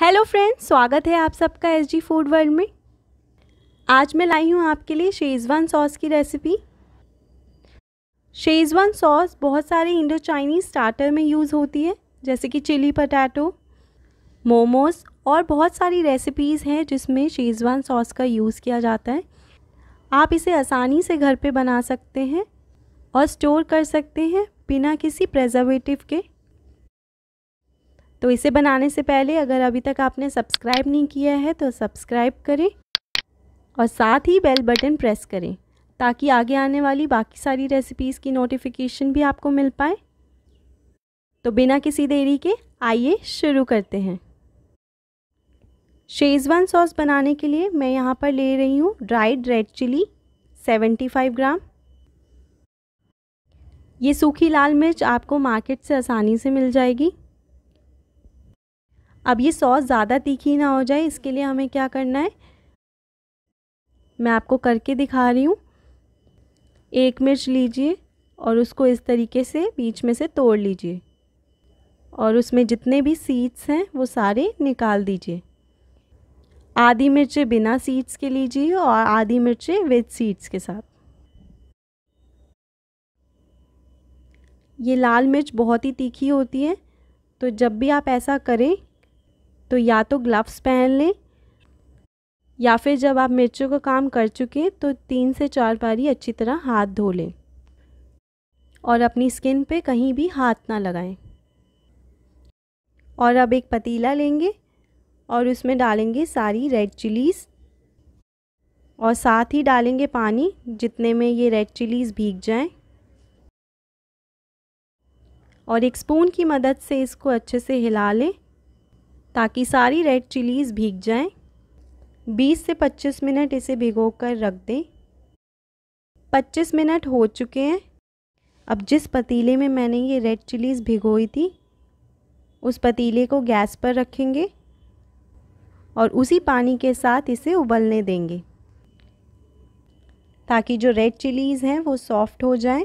Hello friends स्वागत है आप सबका एस जी फूड वर्ल्ड में आज मैं लाई हूँ आपके लिए शेज़वान सॉस की रेसिपी शेज़वान सॉस बहुत सारे इंडो चाइनीज़ स्टार्टर में यूज़ होती है जैसे कि चिली पटाटो मोमोस और बहुत सारी रेसिपीज़ हैं जिसमें शेज़वान सॉस का यूज़ किया जाता है आप इसे आसानी से घर पर बना सकते हैं और स्टोर कर सकते हैं बिना किसी प्रेजर्वेटिव के तो इसे बनाने से पहले अगर अभी तक आपने सब्सक्राइब नहीं किया है तो सब्सक्राइब करें और साथ ही बेल बटन प्रेस करें ताकि आगे आने वाली बाकी सारी रेसिपीज़ की नोटिफिकेशन भी आपको मिल पाए तो बिना किसी देरी के आइए शुरू करते हैं शेजवान सॉस बनाने के लिए मैं यहाँ पर ले रही हूँ ड्राइड रेड चिली 75 ग्राम ये सूखी लाल मिर्च आपको मार्केट से आसानी से मिल जाएगी अब ये सॉस ज़्यादा तीखी ना हो जाए इसके लिए हमें क्या करना है मैं आपको करके दिखा रही हूँ एक मिर्च लीजिए और उसको इस तरीके से बीच में से तोड़ लीजिए और उसमें जितने भी सीड्स हैं वो सारे निकाल दीजिए आधी मिर्चें बिना सीड्स के लीजिए और आधी मिर्चें विद सीड्स के साथ ये लाल मिर्च बहुत ही तीखी होती है तो जब भी आप ऐसा करें तो या तो ग्लव्स पहन लें या फिर जब आप मिर्चों का काम कर चुके तो तीन से चार बारी अच्छी तरह हाथ धो लें और अपनी स्किन पे कहीं भी हाथ ना लगाएं और अब एक पतीला लेंगे और उसमें डालेंगे सारी रेड चिलीज़ और साथ ही डालेंगे पानी जितने में ये रेड चिलीज़ भीग जाएं और एक स्पून की मदद से इसको अच्छे से हिला लें ताकि सारी रेड चिलीज़ भीग जाएं। 20 से 25 मिनट इसे भिगो कर रख दें 25 मिनट हो चुके हैं अब जिस पतीले में मैंने ये रेड चिलीज़ भिगोई थी उस पतीले को गैस पर रखेंगे और उसी पानी के साथ इसे उबलने देंगे ताकि जो रेड चिलीज़ हैं वो सॉफ़्ट हो जाएं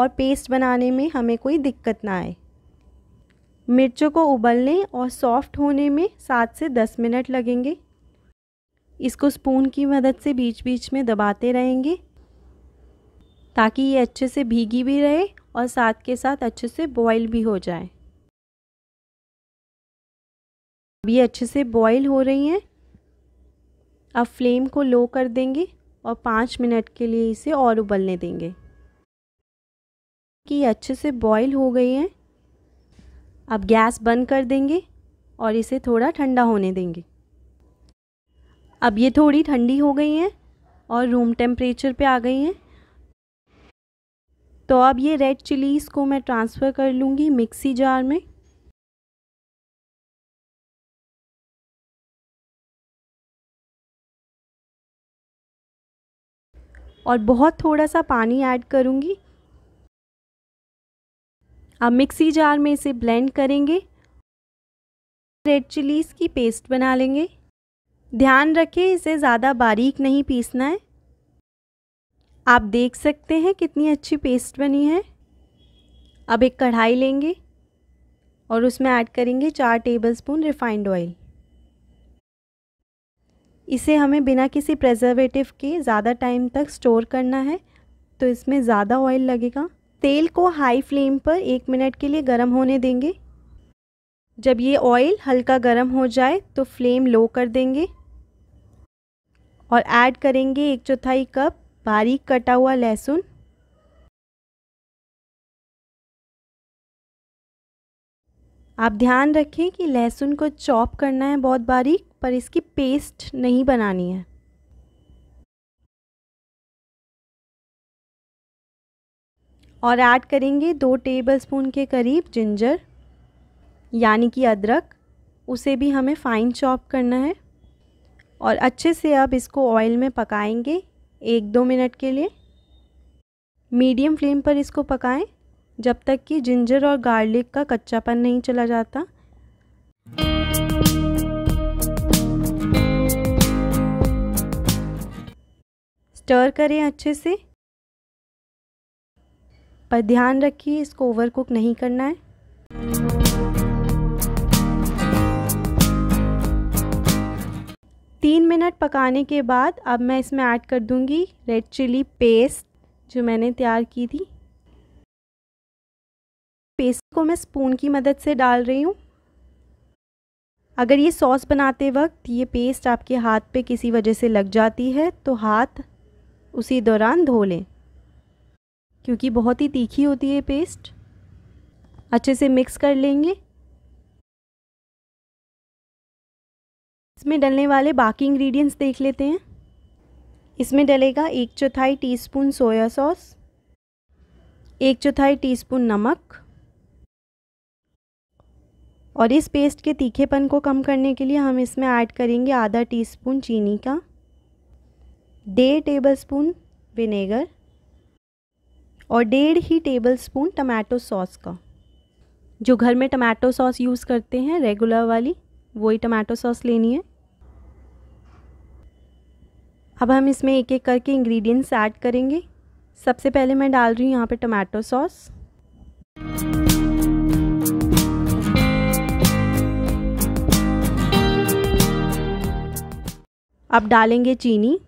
और पेस्ट बनाने में हमें कोई दिक्कत ना आए मिर्चों को उबलने और सॉफ्ट होने में सात से दस मिनट लगेंगे इसको स्पून की मदद से बीच बीच में दबाते रहेंगे ताकि ये अच्छे से भीगी भी रहे और साथ के साथ अच्छे से बॉईल भी हो जाए अभी अच्छे से बॉईल हो रही हैं अब फ्लेम को लो कर देंगे और पाँच मिनट के लिए इसे और उबलने देंगे कि ये अच्छे से बॉईल हो गई हैं अब गैस बंद कर देंगे और इसे थोड़ा ठंडा होने देंगे अब ये थोड़ी ठंडी हो गई हैं और रूम टेम्परेचर पे आ गई हैं तो अब ये रेड चिलीज़ को मैं ट्रांसफ़र कर लूँगी मिक्सी जार में और बहुत थोड़ा सा पानी ऐड करूँगी अब मिक्सी जार में इसे ब्लेंड करेंगे रेड चिलीज़ की पेस्ट बना लेंगे ध्यान रखें इसे ज़्यादा बारीक नहीं पीसना है आप देख सकते हैं कितनी अच्छी पेस्ट बनी है अब एक कढ़ाई लेंगे और उसमें ऐड करेंगे चार टेबलस्पून रिफाइंड ऑयल इसे हमें बिना किसी प्रेजर्वेटिव के ज़्यादा टाइम तक स्टोर करना है तो इसमें ज़्यादा ऑयल लगेगा तेल को हाई फ्लेम पर एक मिनट के लिए गर्म होने देंगे जब ये ऑयल हल्का गर्म हो जाए तो फ्लेम लो कर देंगे और ऐड करेंगे एक चौथाई कप बारीक कटा हुआ लहसुन आप ध्यान रखें कि लहसुन को चॉप करना है बहुत बारीक पर इसकी पेस्ट नहीं बनानी है और ऐड करेंगे दो टेबलस्पून के करीब जिंजर यानी कि अदरक उसे भी हमें फ़ाइन चॉप करना है और अच्छे से अब इसको ऑयल में पकाएंगे एक दो मिनट के लिए मीडियम फ्लेम पर इसको पकाएं जब तक कि जिंजर और गार्लिक का कच्चापन नहीं चला जाता स्टर करें अच्छे से पर ध्यान रखिए इसको ओवर कुक नहीं करना है तीन मिनट पकाने के बाद अब मैं इसमें ऐड कर दूंगी रेड चिली पेस्ट जो मैंने तैयार की थी पेस्ट को मैं स्पून की मदद से डाल रही हूँ अगर ये सॉस बनाते वक्त ये पेस्ट आपके हाथ पे किसी वजह से लग जाती है तो हाथ उसी दौरान धो लें क्योंकि बहुत ही तीखी होती है पेस्ट अच्छे से मिक्स कर लेंगे इसमें डलने वाले बाकी इंग्रेडिएंट्स देख लेते हैं इसमें डलेगा एक चौथाई टीस्पून सोया सॉस एक चौथाई टीस्पून नमक और इस पेस्ट के तीखेपन को कम करने के लिए हम इसमें ऐड करेंगे आधा टीस्पून चीनी का डेढ़ टेबलस्पून विनेगर और डेढ़ ही टेबल स्पून टमाटो सॉस का जो घर में टमाटो सॉस यूज़ करते हैं रेगुलर वाली वही टमाटो सॉस लेनी है अब हम इसमें एक एक करके इंग्रेडिएंट्स ऐड करेंगे सबसे पहले मैं डाल रही हूँ यहाँ पे टमाटो सॉस अब डालेंगे चीनी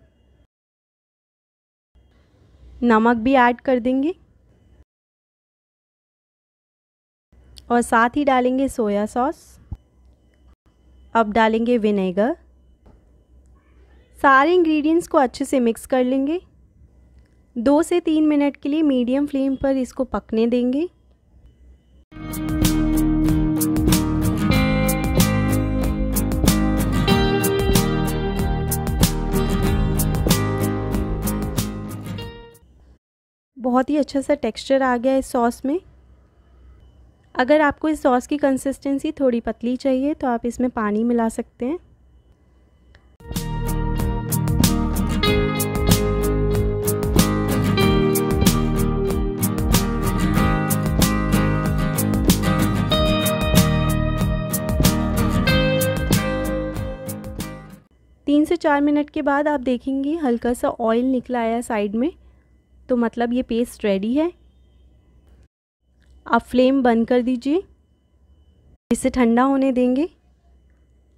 नमक भी ऐड कर देंगे और साथ ही डालेंगे सोया सॉस अब डालेंगे विनेगर सारे इंग्रेडिएंट्स को अच्छे से मिक्स कर लेंगे दो से तीन मिनट के लिए मीडियम फ्लेम पर इसको पकने देंगे बहुत ही अच्छा सा टेक्सचर आ गया इस सॉस में अगर आपको इस सॉस की कंसिस्टेंसी थोड़ी पतली चाहिए तो आप इसमें पानी मिला सकते हैं तीन से चार मिनट के बाद आप देखेंगे हल्का सा ऑयल निकला आया साइड में तो मतलब ये पेस्ट रेडी है आप फ्लेम बंद कर दीजिए इसे ठंडा होने देंगे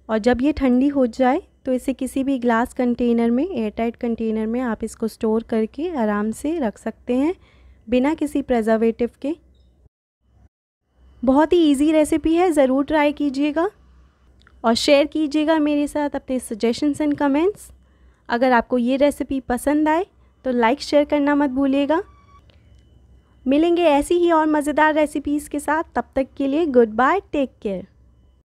और जब ये ठंडी हो जाए तो इसे किसी भी ग्लास कंटेनर में एयरटाइट कंटेनर में आप इसको स्टोर करके आराम से रख सकते हैं बिना किसी प्रजर्वेटिव के बहुत ही इजी रेसिपी है ज़रूर ट्राई कीजिएगा और शेयर कीजिएगा मेरे साथ अपने सजेशंस एंड कमेंट्स अगर आपको ये रेसिपी पसंद आए तो लाइक शेयर करना मत भूलिएगा मिलेंगे ऐसी ही और मज़ेदार रेसिपीज़ के साथ तब तक के लिए गुड बाय टेक केयर